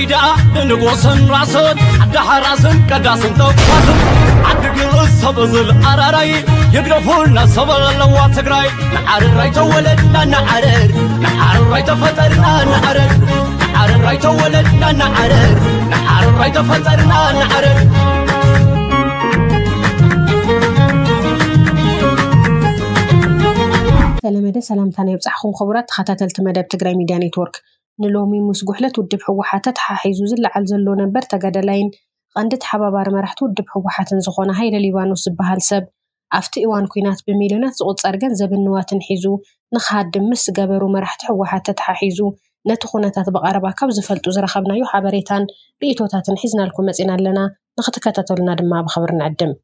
سيدا نغوصن راسن عدها راسن كداسن تقاسن عدقل السبزل عراري يقرفون السبل اللواء تقراي نعرر رايت ولدنا نعرر نعرر رايت فترنا نعرر نعرر رايت ولدنا نعرر نعرر رايت فترنا نعرر سلام عليكم سلام تاني بصحكم خبرات خطات التمدد تجري ميديا نتورك نلومی مسجحلت و دب حواحتت حیزوز لعل زلون بر تجدلاین قندت حبا بر مرحتو دب حواحتن زخانه های لیوانو سبهال سب عفته ایوان کینات به میلونات قط ارجن زب نواتن حیزو نخاد مس جبرو مرحت حواحتت حیزو نتخونه تطبق عربا کبز فلت از رخ بنایو حبریتان ریتو تاتن حزن لکم مزین لنا نخت کتتر ندم ما بخبر ندم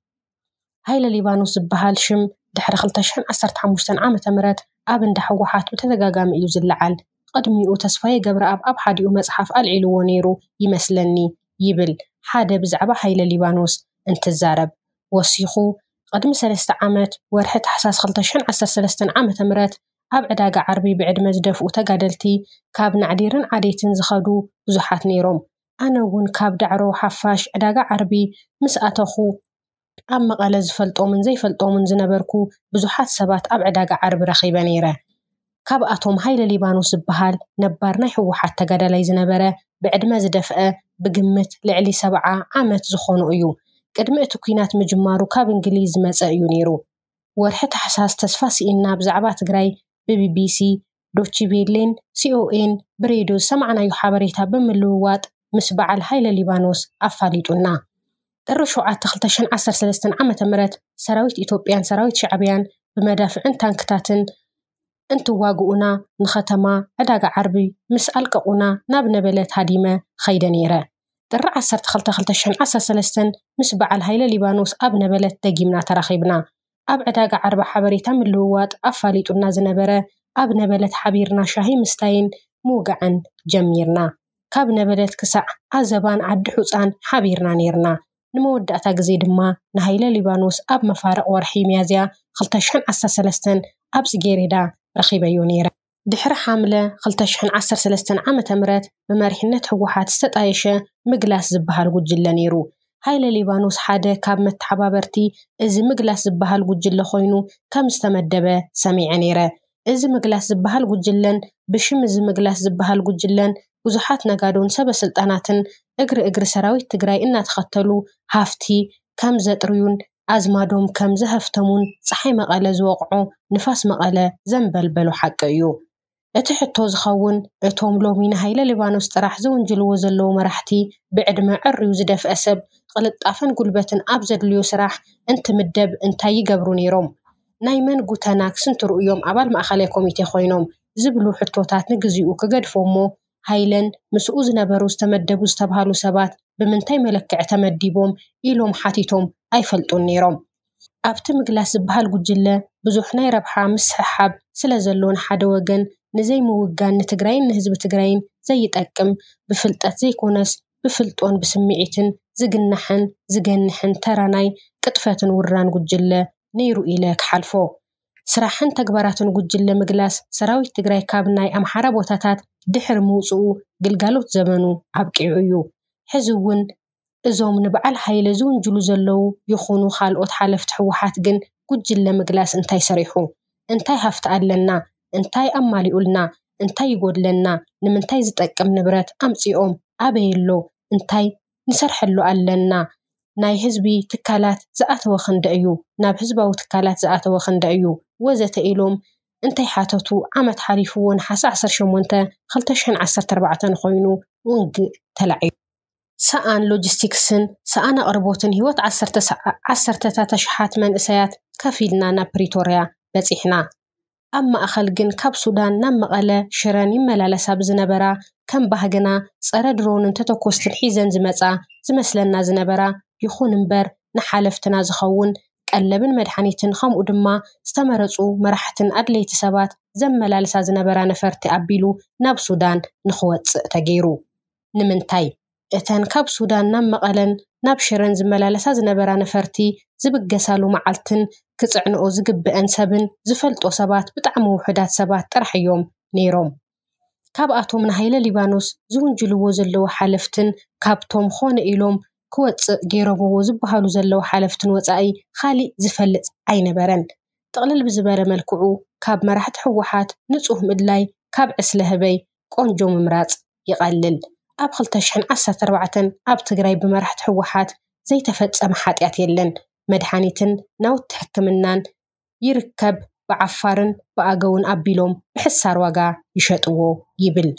های لیوانو سبهال شم دحرخلتشن عصرت حموشتن عامت مرد آبند حواحت و تذجام ایوز لعل ቅድሚኡ ተስፋየ ገብረኣብ ኣብ ሓዲኡ መፅሓፍ ኣልዒልዎ ነይሩ ይመስለኒ ይብል ሓደ ብዛዕባ ሃይለ ሊባኖስ እንትዛረብ ወሲኹ ቅድሚ 3 ዓመት ወርሒ ታሕሳስ 213 ዓ ም ኣብ ዕዳጋ ዓርቢ ብዕድመ ዝደፍኡ ተጋደልቲ ካብ ናዕዲርን ዓዴትን ዝኸዱ ብዙሓት ነይሮም ኣነ እውን ካብ ዳዕሮ ሓፋሽ ዕዳጋ ዓርቢ ምስ ኣተኹ ኣብ መቐለ ዝፈልጦምን ዘይፈልጦምን ዝነበርኩ ብዙሓት ሰባት ኣብ ዕዳጋ ዓርቢ ረኺበ ነይረ ካብኣቶም ሃይለ ሊባኖስ ዝበሃል ነባር ናይ ህወሓት ተጋዳላይ ዝነበረ ብዕድመ ዝደፍአ ብግምት ልዕሊ ሰብዓ ዓመት ዝኾኑ እዩ ቅድሚ እቲ ኩናት ምጅማሩ ካብ እንግሊዝ ዝመፀ እዩ ነይሩ ወርሒ ተሓሳስ ተስፋ ስኢና ብዛዕባ ትግራይ ብቢቢሲ ዶችቤሌን ሲኦኤን ብሬድዮ ዝሰማዕናዩ ሓበሬታ ብምልውዋጥ ምስ በዓል ሃይለ ሊባኖስ ኣፋሊጡና ጥሪ 7 2013 ዓ ም ሰራዊት ኢትዮጵያን ሰራዊት ሻዕብያን ብመዳፍዕን ታንክታትን እንትዋግኡና ንኸተማ ዕዳጋ ዓርቢ ምስ ኣልቀቑና ናብ ነበለ ታዲመ ኸይደ ነይረ ጥሪ 12213 ምስ በዓል ሃይለ ሊባኖስ ኣብ ነበለት ደጊምና ተራኺብና ኣብ ዕዳጋ ዓርቢ ሓበሬታ ምልውዋጥ ኣፋሊጡና ዝነበረ ኣብ ነበለት ሓቢርና ሻሂ ምስታይን ምውጋዕን ጀሚርና ካብ ነበለት ክሳዕ ኣዘባን ዓዲ ሑፃን ሓቢርና ነይርና ንመወዳእታ ግዜ ድማ ንሃይለ ሊባኖስ ኣብ መፋርቕ ወርሒ መያዝያ 213 ኣብ ጽጌሬዳ ረኺበዩ ነይረ ድሕሪ ሓምለ 213 ዓ ም ብመሪሕነት ህወሓት ዝተጣየሸ ምግላስ ዝበሃል ጉጅለ ነይሩ ሃይለ ሊባኖስ ሓደ ካብ መተሓባበርቲ እዚ ምግላስ ዝበሃል ጉጅለ ኮይኑ ከም ዝተመደበ ሰሚዐ ነይረ እዚ ምግላስ ዝበሃል ጉጅለን ብሽም እዚ ምግላስ ዝበሃል ጉጅለን ብዙሓት ነጋዶን ሰበስልጣናትን እግሪ እግሪ ሰራዊት ትግራይ እናተኸተሉ ሃፍቲ ከም ዘጥርዩን ኣዝማዶም ከም ዘህፍተሙን ፀሓይ መቐለ ዝወቕዑ ንፋስ መቐለ ዘንበልበሉ ሓቂ እዩ እቲ ሕቶ ዝኸውን እቶም ሎሚ ንሃይለ ሊባኖስ ጥራሕ ዝውንጅልዎ ዘለዉ መራሕቲ ብዕድመ ዕርዩ ዝደፍአ ሰብ ቅልጣፈን ጉልበትን ኣብ ዘድልዩ ስራሕ እንትምደብ እንታይ ይገብሩ ነይሮም ናይ መን ጉተናክስ እንትርእዮም ኣባል ማእኸላይ ኮሚቴ ኮይኖም ዝብሉ ሕቶታት ንግዚኡ ክገድፎ እሞ ሃይለን ምስኡ ዝነበሩ ዝተመደቡ ዝተባሃሉ ሰባት ብምንታይ መለክዕ ተመዲቦም ኢሎም ሓቲቶም ኣይፈልጡን ነይሮም ኣብቲ ምግላስ ዝበሃል ጉጅለ ብዙሕ ናይ ረብሓ ምስሕሓብ ስለ ዘሎ ንሓደ ወገን ንዘይምውጋን ንትግራይን ንህዝቢ ትግራይን ዘይጠቅም ብፍልጠት ዘይኮነስ ብፍልጦን ብስምዒትን ዝግናሕን ዝገንሕን ተራናይ ቅጥፈትን ውራን ጉጅለ ነይሩ ኢለ ክሓልፎ ስራሕን ተግባራትን ጉጅለ ምግላስ ሰራዊት ትግራይ ካብ ናይ ኣምሓራ ቦታታት ድሕሪ ምውፅኡ ግልጋሎት ዘመኑ ኣብቂዑ እዩ ሕዚ እውን እዞም ንበዓል ሓይለ ዝውንጅሉ ዘለው ይኹኑ ካልኦት ሓለፍቲ ሕወሓት ግን ጉጅለ ምግላስ እንታይ ሰሪሑ እንታይ ሃፍቲ ኣለና እንታይ ኣማሊኡልና እንታይ ይጎድለና ንምንታይ ዝጠቅም ንብረት ኣምፂኦም ኣበየሎ እንታይ ንሰርሐሉ ኣለና ናይ ህዝቢ ትካላት ዝኣተወ ክንደ እዩ ናብ ህዝባዊ ትካላት ዝኣተወ ክንደ እዩ وزت إلهم انتي حاتتو عمت حريفون حس عصر شمونتا خلتشن عصر تربعة خوينو ونق تلعي سأن لوجستيكسن سأنا أربوتن هوت عصر تسع عصر تتاتشحات من إسايات كفيلنا نابريتوريا بزيحنا أما أخلقن كاب سودان نم مغالة شران يمالا لساب زنبرا كم بهجنا سأرى درونن تتوكوستن حيزن زمسا زمسلنا زنبرا يخون مبر نحالفتنا زخون ቀለብን መድሓኒትን ከምኡ ድማ ዝተመረፁ መራሕትን ኣድለይቲ ሰባት ዘመላልሳ ዝነበራ ነፈርቲ ኣቢሉ ናብ ሱዳን ንክወፅእ ተገይሩ ንምንታይ እተን ካብ ሱዳን ናብ መቐለን ናብ ሽረን ዝመላለሳ ዝነበራ ነፈርቲ ዝብገሳሉ መዓልትን ክፅዕንኦ ዝግብአን ሰብን ዝፈልጦ ሰባት ብጣዕሚ ውሕዳት ሰባት ጥራሕ እዮም ነይሮም ካብኣቶም ንሃይለ ሊባኖስ ዝውንጅልዎ ዘለዎ ሓለፍትን ካብቶም ኮነ ኢሎም ክወፅእ ገይረምዎ ዝበሃሉ ዘለው ሓለፍትን ወፃኢ ካሊእ ዝፈልጥ ኣይነበረን ጥቕልል ብዝበለ መልክዑ ካብ መራሕቲ ሕወሓት ንፁህ ምድላይ ካብ ዕስለ ህበይ ቆንጆ ምምራፅ ይቐልል ኣብ 214 ኣብ ትግራይ ብመራሕቲ ሕወሓት ዘይተፈፀመ ሓጢኣት የለን መድሓኒትን ናውቲ ሕክምናን ይርከብ ብዓፋርን ብኣገውን ኣቢሎም ብሕሳር ዋጋ ይሸጥዎ ይብል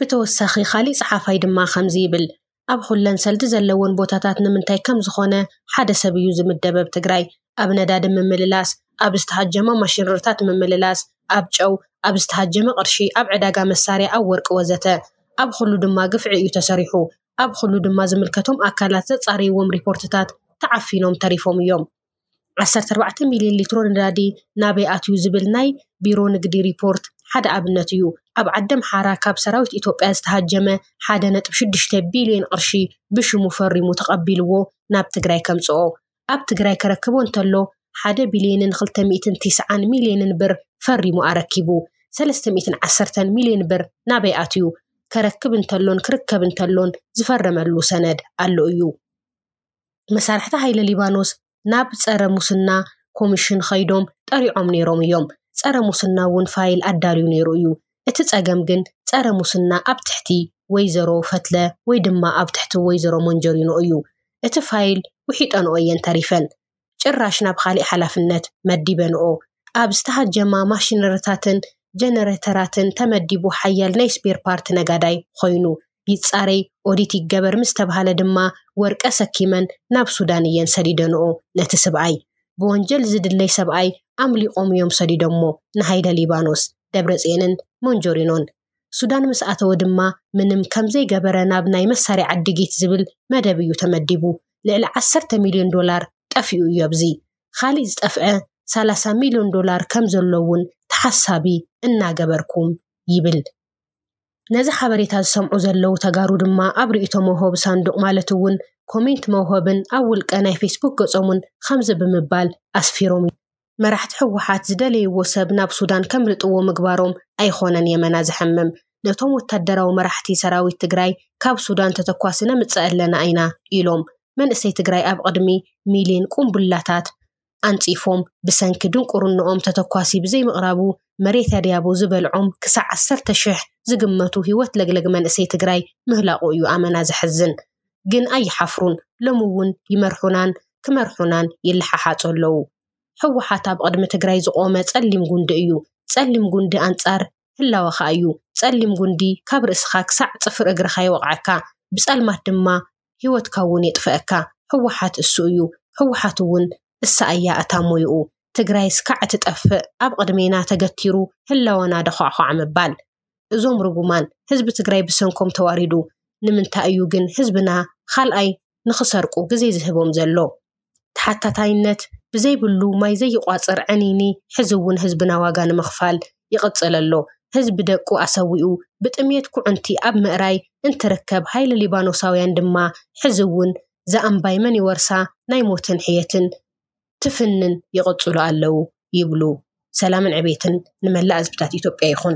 ብተወሳኺ ካሊእ ፀሓፋይ ድማ ከምዚ ይብል ኣብ ኩለን ሰልዲ ዘለዎን ቦታታት ንምንታይ ከም ዝኾነ ሓደ ሰብ እዩ ዝምደብ ኣብ ትግራይ ኣብ ነዳዲ ምምልላስ ኣብ ዝተሃጀመ ማሽንርታት ምምልላስ ኣብ ጨው ኣብ ዝተሃጀመ ቅርሺ ኣብ ዕዳጋ መሳርያ ኣብ ወርቂ ወዘተ ኣብ ኩሉ ድማ ግፍዒ እዩ ተሰሪሑ ኣብ ኩሉ ድማ ዝምልከቶም ኣካላት ዘፃረይዎም ሪፖርትታት ተዓፊኖም ተሪፎም እዮም 14 ሚልዮን ሊትሮ ነዳዲ ናበይ ኣትዩ ዝብል ናይ ቢሮ ንግዲ ሪፖርት حد ابنتیو اب عدم حرکه بسرایت إتوب است هجمه حد نت بشدش تبیلین آرشی بش مفری متقبل و نب تجرای کم سعو اب تجرای کرکبون تلو حد بيلين خلته میتن تیسعان میلین بر فری مارکیبو سلست میتن عصرتن میلین بر نبی آتیو کرکبن تلون کرکبن تلون زفرملو سند آلویو مسرحت های لیبانوس نب تسر مسنا کمیشن خیدم تری عمیرامیم ፀረ ሙስና እውን ፋይል ኣዳልዩ ነይሩ እዩ እቲ ፀገም ግን ፀረ ሙስና ኣብ ትሕቲ ወይዘሮ ፈትለ ወይ ድማ ኣብ ትሕቲ ወይዘሮ መንጀሪኖ እዩ እቲ ፋይል ውሒጠንኦ እየን ተሪፈን ጭራሽ ናብ ካሊእ ሓላፍነት መዲበንኦ ኣብ ዝተሃጀማ ማሽነርታትን ጀነሬተራትን ተመዲቡ ሓያል ናይ ስፔር ፓርቲ ነጋዳይ ኮይኑ ይፃረይ ኦዲት ይገበር ምስ ተባሃለ ድማ ወርቀ ሰኪመን ናብ ሱዳን እየን ሰዲደንኦ ነቲ ስብኣይ ብወንጀል ዝድለይ ሰብኣይ ኣምሊቖም እዮም ሰዲዶ እሞ ንሃይለ ሊባኖስ ደብረፅንን ሞንጆሪኖን ሱዳን ምስ ኣተወ ድማ ምንም ከምዘይገበረ ናብ ናይ መሳርያ ዓዲጊት ዝብል መደብ እዩ ተመዲቡ ልዕሊ 10 ሚልዮን ዶላር ጠፊኡ እዩ ኣብዚ ካሊእ ዝጠፍአ 30 ሚልዮን ዶላር ከም ዘሎ እውን ተሓሳቢ እናገበርኩም ይብል ነዚ ሓበሬታ ዝሰምዑ ዘለው ተጋሩ ድማ ኣብ ርእቶ መሆብ ሳንዱቅ ማለት እውን ኮሜንት መውሃብን ኣብ ውልቀ ናይ ፌስቡክ ገጾምን ከምዚ ብምባል ኣስፊሮም እዩ መራሕቲ ሕወሓት ዝደለይዎ ሰብ ናብ ሱዳን ከም ከምልጥዎ ምግባሮም ኣይኮነን የመና ዘሐምም ነቶም ወታደራዊ መራሕቲ ሰራዊት ትግራይ ካብ ሱዳን ተተኳስ ነምፅእ ኣለና ኢና ኢሎም መንእሰይ ትግራይ ኣብ ቅድሚ ሚልዮን ቁምብላታት ኣንፂፎም ብሰንኪ ድንቁርንኦም ተተኳሲ ብዘይምቕራቡ መሬት ኣድያቦ ዝበልዖም ክሳብ 1ሰተ00 ዝግመቱ ሂወት ለግለግ መንእሰይ ትግራይ ምህላቑ እዩ ኣመና ዘሕዝን ግን ኣይሓፍሩን ሎሚ እውን ይመርሑናን ክመርሑናን ይለሓሓፁ ኣለዉ ሕወሓት ኣብ ቅድሚ ትግራይ ዝቆመ ጸሊም ጉንዲ እዩ ጸሊም ጉንዲ ኣንጻር ህላወኻ እዩ ጸሊም ጉንዲ ካብ ርእስኻ ክሳዕ ፅፍር እግርኻ ይወቕዓካ ብጸልማት ድማ ሂወትካ እውን የጥፍአካ ሕወሓት እሱ እዩ ሕወሓት እውን እሳ እያ እታ ሞይኡ ትግራይ ስካዕ ትጠፍእ ኣብ ቅድሜና ተገቲሩ ህላወና ደኳዕኳዕ ምባል እዞም ርጉማን ህዝቢ ትግራይ ብሰንኮም ተዋሪዱ ንምንታይ እዩ ግን ህዝብና ካልኣይ ንኽሰርቁ ግዜ ዝህቦም ዘሎ ተሓታታይነት ብዘይብሉ ማይ ዘይቋፅር ዕኒኒ ሕዚ እውን ህዝብና ዋጋ ንምኽፋል ይቕፅል ኣሎ ህዝቢ ደቁ ኣሰዊኡ ብጥሜት ኩዕንቲ ኣብ ምእራይ እንትርከብ ሃይሊ ሊባኖሳውያን ድማ ሕዚ እውን ዘኣምባይ መን ይወርሳ ናይ ሞትን ሕየትን ትፍንን ይቕፅሉ ኣለው ይብሉ ሰላምን ዕቤትን ንመላእ ህዝብታት ኢትዮጵያ ይኹን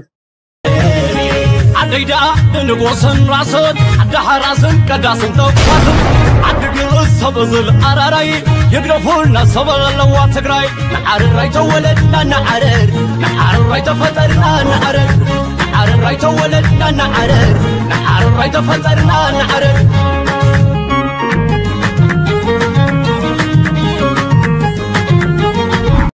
عدي دا نقوصن راسن عدا حراسن كداسن تقواسن عد قرص بزل عراري يقرفون نصبر اللوا تقراي نعرر راي تولدنا نعرر نعرر راي تفترنا نعرر نعرر راي تولدنا نعرر نعرر راي تفترنا نعرر